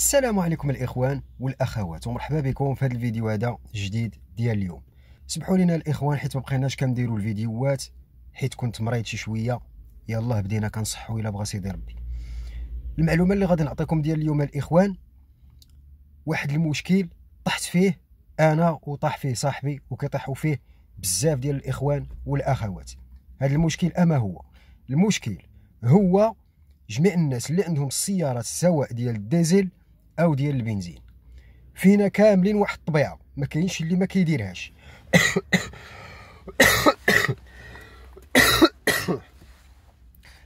السلام عليكم الاخوان والاخوات ومرحبا بكم في هذا الفيديو هذا جديد ديال اليوم سمحوا لنا الاخوان حيت ما بقيناش كنديروا الفيديوهات حيت كنت مريض شي شويه يلا بدينا كنصحوا الى بغى سيدي ربي المعلومه اللي غادي نعطيكم ديال اليوم الاخوان واحد المشكل طحت فيه انا وطاح فيه صاحبي وكيطيحوا فيه بزاف ديال الاخوان والاخوات هذا المشكل اما هو المشكل هو جميع الناس اللي عندهم السيارات سواء ديال الديزل او ديال البنزين فينا كاملين واحد الطبيعه ما كاينش اللي ما كيديرهاش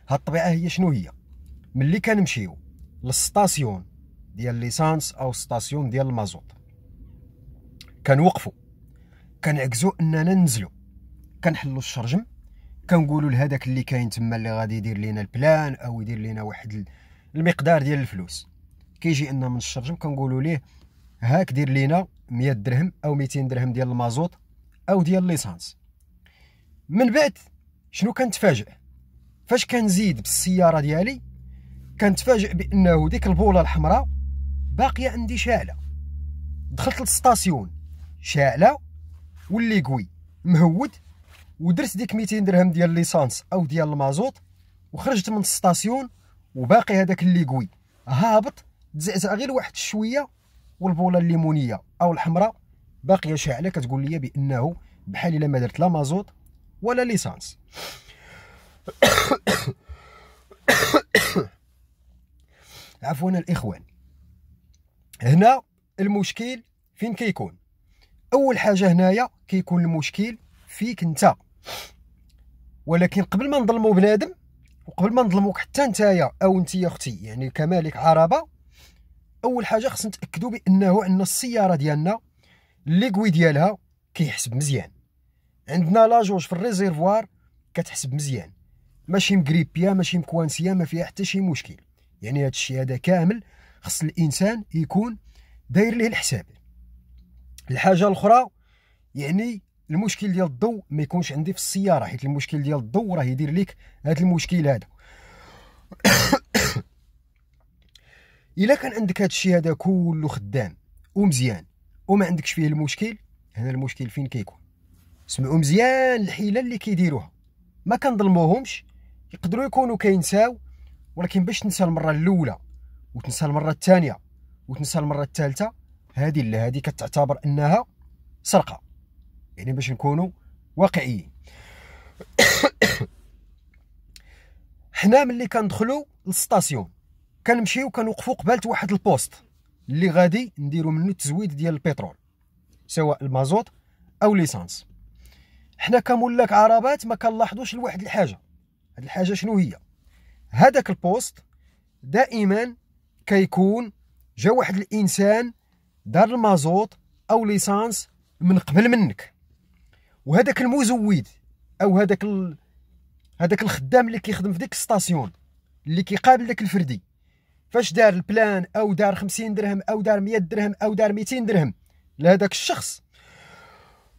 هاد الطبيعه هي شنو هي ملي كنمشيو للستاسيون ديال ليسانس او ستاسيون ديال المازوت كنوقفوا كنعكزوا اننا ننزلوا كنحلوا الشرجم كنقولوا لهذاك اللي كاين تما اللي غادي يدير لينا البلان او يدير لينا واحد المقدار ديال الفلوس كيجي لنا من الشرجم كنقولوا ليه هاك دير لينا 100 درهم او 200 درهم ديال المازوط او ديال ليسانس من بعد شنو كنتفاجئ فاش كنزيد بالسياره ديالي كنتفاجئ بانه ديك البوله الحمراء باقيه عندي شاعله دخلت للستاسيون شاعله واللي قوي مهود ودرت ديك 200 درهم ديال ليسانس او ديال المازوط وخرجت من الستاسيون وباقي هذاك اللي قوي هابط تزعزع غير واحد شويه والبوله الليمونيه او الحمراء باقيه شاعله كتقول لي بانه بحال الا ما درت لا مازوت ولا ليسانس عفوا الاخوان هنا المشكل فين كيكون اول حاجه هنايا كيكون المشكل فيك انت ولكن قبل ما نظلموا بنادم وقبل ما نظلموك حتى نتايا او انت يا اختي يعني كمالك عربه اول حاجه خصنا نتاكدوا بانه عندنا السياره ديالنا ليكوي ديالها كيحسب مزيان عندنا لاجوج في الريزيرفوار كتحسب مزيان ماشي مغريبيا ماشي مكوانسيه ما فيها حتى شي مشكل يعني هذا الشيء هذا كامل خص الانسان يكون داير ليه الحساب الحاجه الاخرى يعني المشكل ديال الضوء ما يكونش عندي في السياره حيت المشكل ديال الضو راه يدير لك هذا المشكل هذا الا كان عندك هذا الشيء هذا كله خدام ومزيان وما عندكش فيه المشكل هنا المشكل فين كيكون سمعوا مزيان الحيله اللي كيديروها ما كنظلموهمش يقدروا يكونوا كينساو ولكن باش تنسى المره الاولى وتنسى المره الثانيه وتنسى المره الثالثه هذه اللي هذه كتعتبر انها سرقه يعني باش نكونوا واقعيين حنا ملي كندخلوا للستاسيون كنمشيو كنوقفوا قبالة واحد البوست اللي غادي نديرو منه التزويد ديال البترول سواء المازوت او ليسانس حنا كملاك عربات ما كنلاحظوش لواحد الحاجه هاد الحاجه شنو هي هذاك البوست دائما كيكون جا واحد الانسان دار المازوت او ليسانس من قبل منك وهذاك المزود او هذاك ال... هذاك الخدام اللي كيخدم في ديك الستاسيون اللي كيقابل داك الفردي فاش دار البلان او دار 50 درهم او دار 100 درهم او دار 200 درهم لهذاك الشخص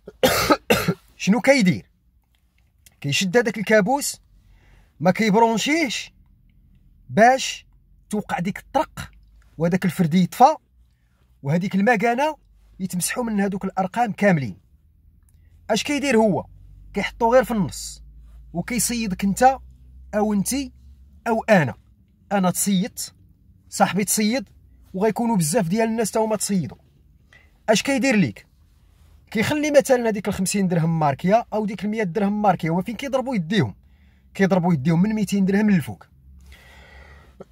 شنو كيدير كيشد هذاك الكابوس ما كيبرونشيش باش توقع ديك الطرق وهذاك الفرد يطفى وهذيك المكانه يتمسحوا من هذوك الارقام كاملين اش كيدير هو كيحطو غير في النص وكيصيدك انت او انت او انا انا تصيدت صاحبي تصيد وغيكونوا بزاف ديال الناس تا هما تصيدوا اش كيدير ليك كيخلي مثلا هذيك ال 50 درهم ماركيه او ديك ال 100 درهم ماركيه هما فين كيضربوا يديهم كيضربوا يديهم من 200 درهم للفوق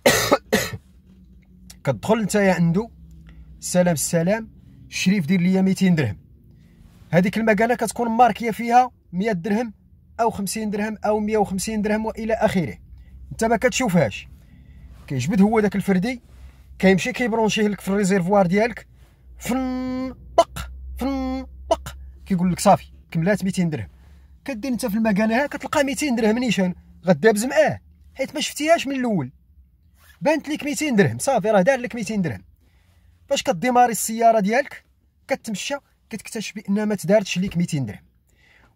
كتدخل انت يا عنده سلام السلام شريف دير ليا 200 درهم هذيك المقاله كتكون ماركيه فيها 100 درهم او 50 درهم او 150 درهم والى اخره انت ما كتشوفهاش كيجبد هو داك الفردي كيمشي كيبرونشيه لك في الريزيرفوار ديالك فن طق فن طق كيقول لك صافي كملات 200 درهم كدير انت في المكانه ها كتلقى 200 درهم نيشان غدابز معاه حيت ما شفتيهاش من الاول بانت لك 200 درهم صافي راه دار لك 200 درهم فاش كديماري السياره ديالك كتمشى كتكتشف بان ما تدارتش ليك 200 درهم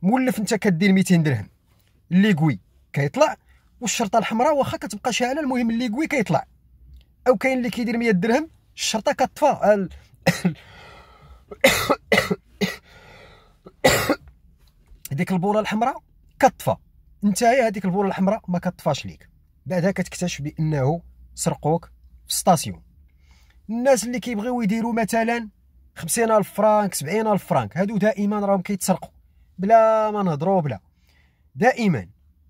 مولف انت كدير 200 درهم اللي قوي كيطلع والشرطه الحمراء واخا كتبقى شاعله المهم اللي يقوي كيطلع او كاين اللي كيدير 100 درهم الشرطه كتطفى ديك البوله الحمراء كتطفى هي هذيك البوله الحمراء ما كتطفاش ليك بعدها كتكتشف بانه سرقوك في ستاسيون الناس اللي كيبغيو يديروا مثلا الف فرانك الف فرانك هادو دائما راهم كيتسرقوا بلا ما نهضروا بلا دائما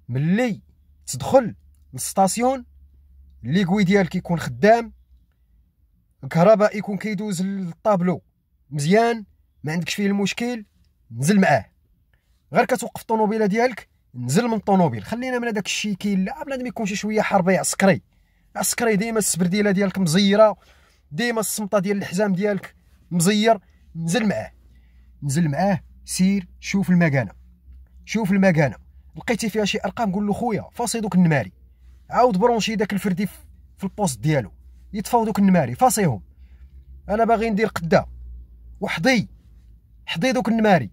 ملي تدخل للستاسيون ليكوي ديالك يكون خدام الكهرباء يكون كيدوز للطابلو مزيان ما عندكش فيه المشكل نزل معاه غير كتوقف الطوموبيله ديالك نزل من الطوموبيل خلينا من هذاك الشيكيل لا بنادم يكون شي شويه حربي عسكري عسكري ديما السبرديله ديالك مزيره ديما الصمطه ديال الحزام ديالك مزير نزل معاه نزل معاه سير شوف المكانه شوف المكانه لقيتي فيها شي ارقام قول له خويا فاصي دوك النماري عاود برونشي داك الفردي في البوست ديالو يطفاو دوك النماري فاصيهم انا باغي ندير قدا وحضي حضي دوك النماري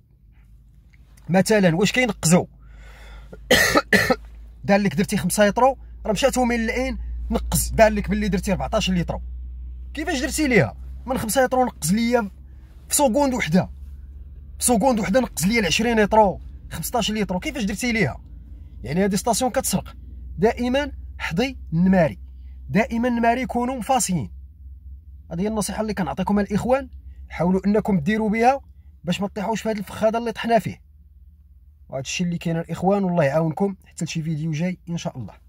مثلا واش كينقزو دار لك درتي 5 يطرو راه مشاتو من العين نقز دار لك باللي درتي 14 لتر كيفاش درتي ليها من 5 يطرو نقز ليا في سكوند وحده في سكوند وحده نقز ليا 20 يطرو 15 لتر وكيفاش درتي ليها يعني هذه ستاسيون كتسرق دائما حضي النماري دائما النماري يكونوا مفاصيين هذه هي النصيحه اللي كنعطيكم الاخوان حاولوا انكم ديروا بها باش ما تطيحوش في هذه الفخاده اللي طحنا فيه وهذا الشيء اللي كاين الاخوان والله يعاونكم حتى لشي فيديو جاي ان شاء الله